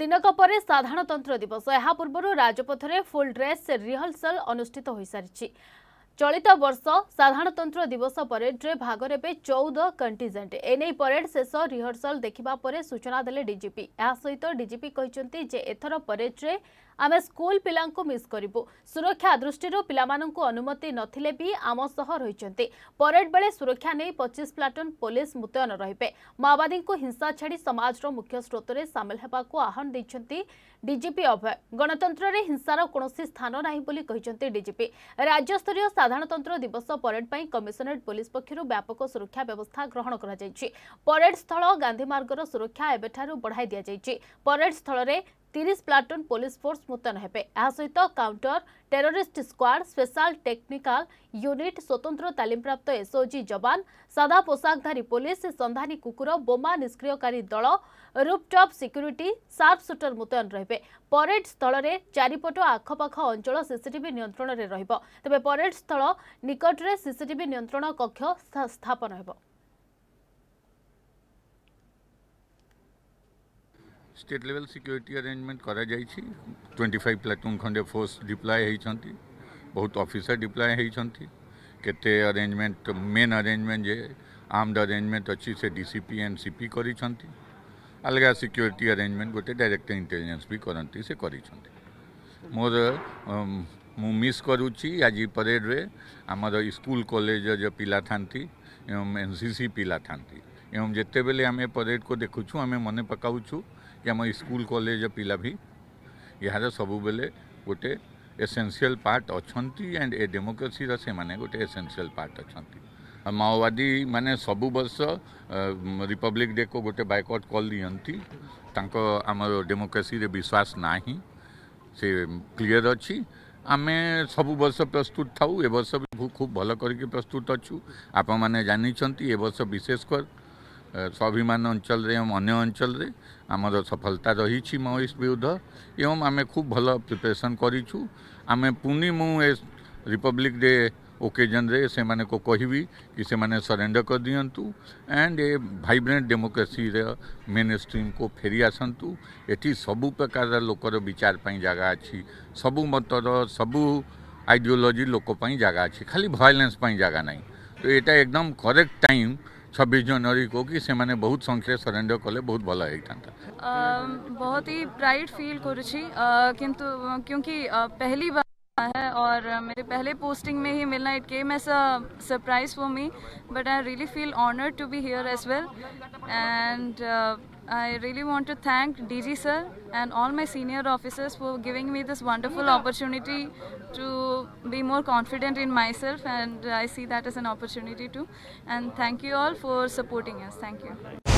ଦିନକ ପରେ ସାଧାରଣତନ୍ତ୍ର ଦିବସ ଏହା ପୂର୍ବରୁ ରାଜପଥରେ ଫୁଲ୍ ଡ୍ରେସ୍ ରିହର୍ସଲ୍ ଅନୁଷ୍ଠିତ ହୋଇସାରିଛି ଚଳିତ ବର୍ଷ ସାଧାରଣତନ୍ତ୍ର ଦିବସ ପରେଡ୍ରେ ଭାଗ ନେବେ ଚଉଦ କଣ୍ଟିଜେଣ୍ଟ ଏନେଇ ପରେଡ୍ ଶେଷ ରିହର୍ସଲ୍ ଦେଖିବା ପରେ ସୂଚନା ଦେଲେ ଡିଜିପି ଏହା ସହିତ ଡିଜିପି କହିଛନ୍ତି ଯେ ଏଥର ପରେଡ୍ରେ ଆମେ ସ୍କୁଲ ପିଲାଙ୍କୁ ମିସ୍ କରିବୁ ସୁରକ୍ଷା ଦୃଷ୍ଟିରୁ ପିଲାମାନଙ୍କୁ ଅନୁମତି ନଥିଲେ ବି ଆମ ସହ ରହିଛନ୍ତି ପରେଡ୍ ବେଳେ ସୁରକ୍ଷା ନେଇ ପଚିଶ ପ୍ଲାଟୁନ୍ ପୋଲିସ ମୁତୟନ ରହିବେ ମାଓବାଦୀଙ୍କୁ ହିଂସା ଛାଡ଼ି ସମାଜର ମୁଖ୍ୟ ସ୍ରୋତରେ ସାମିଲ ହେବାକୁ ଆହ୍ୱାନ ଦେଇଛନ୍ତି ଡିଜିପି ଅଭୟ ଗଣତନ୍ତ୍ରରେ ହିଂସାର କୌଣସି ସ୍ଥାନ ନାହିଁ ବୋଲି କହିଛନ୍ତି ଡିଜିପି ରାଜ୍ୟସ୍ତରୀୟ ସାଧାରଣତନ୍ତ୍ର ଦିବସ ପରେଡ୍ ପାଇଁ କମିଶନରେଟ୍ ପୋଲିସ ପକ୍ଷରୁ ବ୍ୟାପକ ସୁରକ୍ଷା ବ୍ୟବସ୍ଥା ଗ୍ରହଣ କରାଯାଇଛି ପରେଡ୍ ସ୍ଥଳ ଗାନ୍ଧୀ ମାର୍ଗର ସୁରକ୍ଷା ଏବେଠାରୁ ବଢ଼ାଇ ଦିଆଯାଇଛି ପରେଡ୍ ସ୍ଥଳରେ তিরিশ প্লাটুন পুলিশ ফোর্স মুতয়ন হবে এসে counter terrorist squad special technical unit স্বতন্ত্র তালিমপ্রাপ্ত এসওজি যবান সাদা পোশাকধারী পুলিশ সন্ধানী কুকুর বোমা নিষ্ক্রিয়কারী দল রুপটপ সিক্যুরিটি সার্প সুটর মুতয়ন রহবে পরেড স্থলরে চারিপট আখপাখ অঞ্চল সিসিটিভি নিয়ন্ত্রণের রহব তবে পরেড স্থল নিকটরে সিসিটিভি নিয়ন্ত্রণ কক্ষ স্থাপন হব स्टेट लेवल सिक्योरिटी अरेंजमेंट कर ट्वेंटी फाइव प्लाटून खंडे फोर्स डिप्लाय होती बहुत अफिसर डिप्लाय होती अरेंजमेंट मेन अरेंजमेंट जे आर्मड अरेंजमेंट अच्छी से डीसीपी एंड सीपी कर अलग सिक्योरिटी अरेंजमेंट गोटे डायरेक्टर इंटेलीजेन्स भी करती से कर मोर मुस करुच्ची आज परेड्रे आमर स्कूल कलेज पिला था एन सी सी पा था एवं जिते बेले आम परेड को देखुचु आम मन पकाचु कि आम स्कूल कलेज पिला भी यार तो सब बेले गोटे एसेनसीयल पार्ट अच्छा एंड ए डेमोक्रेसी से माने गोटे एसेनसीयल पार्ट अच्छा माओवादी मैंने सब वर्ष रिपब्लिक डे को गोटे बैकअट कल दिखती आम डेमोक्रेसी विश्वास ना से क्लीयर अच्छी आम सब वर्ष प्रस्तुत था वर्ष भी खूब भल कर प्रस्तुत अच्छा आप मैंने जानी ए बर्ष विशेषकर स्वाभिमान अंचल अन्य अंचल आम सफलता रही मईस विरुद्ध एवं आम खूब भल प्रिपेरेसन करमें पुनी मु रिपब्लिक डे ओकेजन से मैंने को कह कि सरेडर कर दिंतु and a vibrant democracy mainstream को फेरी आसतु ये सबु प्रकार लोकर विचारपी जगह अच्छी सब मतर सबु आइडियोलोजी लोकपाई जगह अच्छी खाली भयलेन्स जगह ना तो यहाँ एकदम करेक्ट टाइम छब्बीस जनवरी को कि से माने बहुत संख्या सरेंडर कले बहुत भल होता बहुत ही प्राइड फील करुँच किंतु क्योंकि पहली बार है और मेरे पहले पोस्टिंग में ही मिलना it came as a surprise for me but I really feel honoured to be here as well and I really want to thank D G sir and all my senior officers for giving me this wonderful opportunity to be more confident in myself and I see that is an opportunity to and thank you all for supporting us thank you